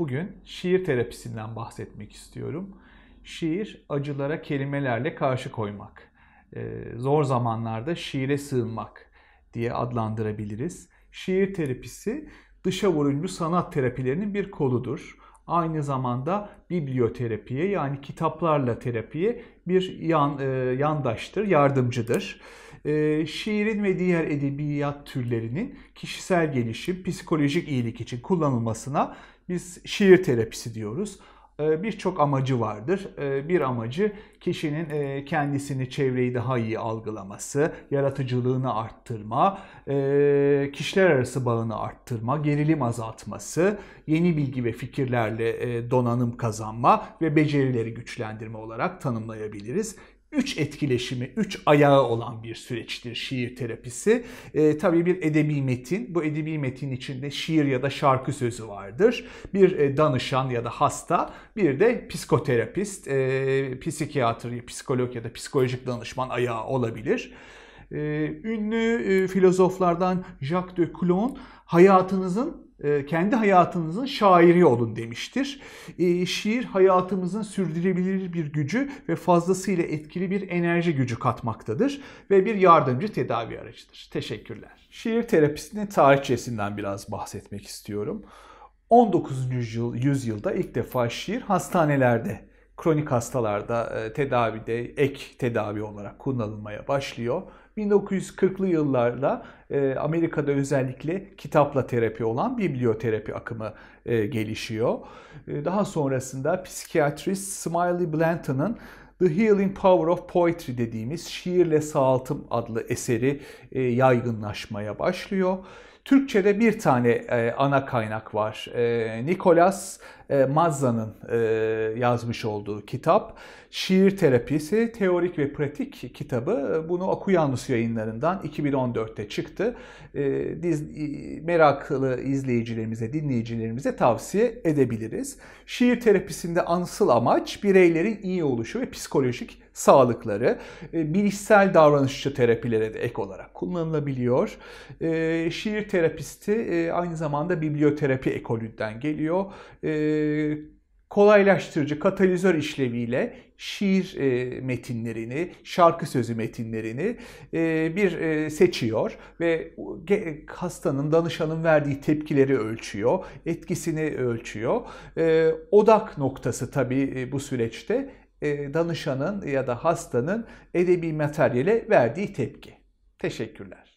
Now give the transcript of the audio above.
Bugün şiir terapisinden bahsetmek istiyorum. Şiir acılara kelimelerle karşı koymak. Ee, zor zamanlarda şiire sığınmak diye adlandırabiliriz. Şiir terapisi dışa vurucu sanat terapilerinin bir koludur. Aynı zamanda biblioterapiye yani kitaplarla terapiye bir yan, e, yandaştır, yardımcıdır e, şiirin ve diğer edebiyat türlerinin kişisel gelişim, psikolojik iyilik için kullanılmasına biz şiir terapisi diyoruz ee, birçok amacı vardır. Ee, bir amacı kişinin e, kendisini, çevreyi daha iyi algılaması, yaratıcılığını arttırma, e, kişiler arası bağını arttırma, gerilim azaltması, yeni bilgi ve fikirlerle e, donanım kazanma ve becerileri güçlendirme olarak tanımlayabiliriz üç etkileşimi, üç ayağı olan bir süreçtir şiir terapisi. E, tabii bir edebi metin, bu edebi metin içinde şiir ya da şarkı sözü vardır. Bir e, danışan ya da hasta, bir de psikoterapist, e, psikiyatri, psikolog ya da psikolojik danışman ayağı olabilir. E, ünlü e, filozoflardan Jacques de Coulon hayatınızın e, kendi hayatınızın şairi olun demiştir. E, şiir hayatımızın sürdürülebilir bir gücü ve fazlasıyla etkili bir enerji gücü katmaktadır ve bir yardımcı tedavi aracıdır. Teşekkürler. Şiir terapisinin tarihçesinden biraz bahsetmek istiyorum. 19. yüzyılda ilk defa şiir hastanelerde kronik hastalarda e, tedavide ek tedavi olarak kullanılmaya başlıyor. 1940'lı yıllarda e, Amerika'da özellikle kitapla terapi olan biblioterapi akımı e, gelişiyor. Daha sonrasında psikiyatrist Smiley Blanton'ın The Healing Power of Poetry dediğimiz şiirle sağaltım adlı eseri yaygınlaşmaya başlıyor. Türkçe'de bir tane e, ana kaynak var. E, Nikolas e, Mazza'nın e, yazmış olduğu kitap. Şiir Terapisi, Teorik ve Pratik kitabı. Bunu Akuyanus yayınlarından 2014'te çıktı. E, diz, meraklı izleyicilerimize, dinleyicilerimize tavsiye edebiliriz. Şiir terapisinde ansıl amaç bireylerin iyi oluşu ve psikolojik sağlıkları e, bilişsel davranışçı terapilere de ek olarak kullanılabiliyor. E, şiir terapisti e, aynı zamanda biblioterapi ekolünden geliyor. Kolaylaştırıcı katalizör işleviyle şiir metinlerini, şarkı sözü metinlerini bir seçiyor ve hastanın, danışanın verdiği tepkileri ölçüyor, etkisini ölçüyor. Odak noktası tabii bu süreçte e, danışanın ya da hastanın edebi materyale verdiği tepki. Teşekkürler.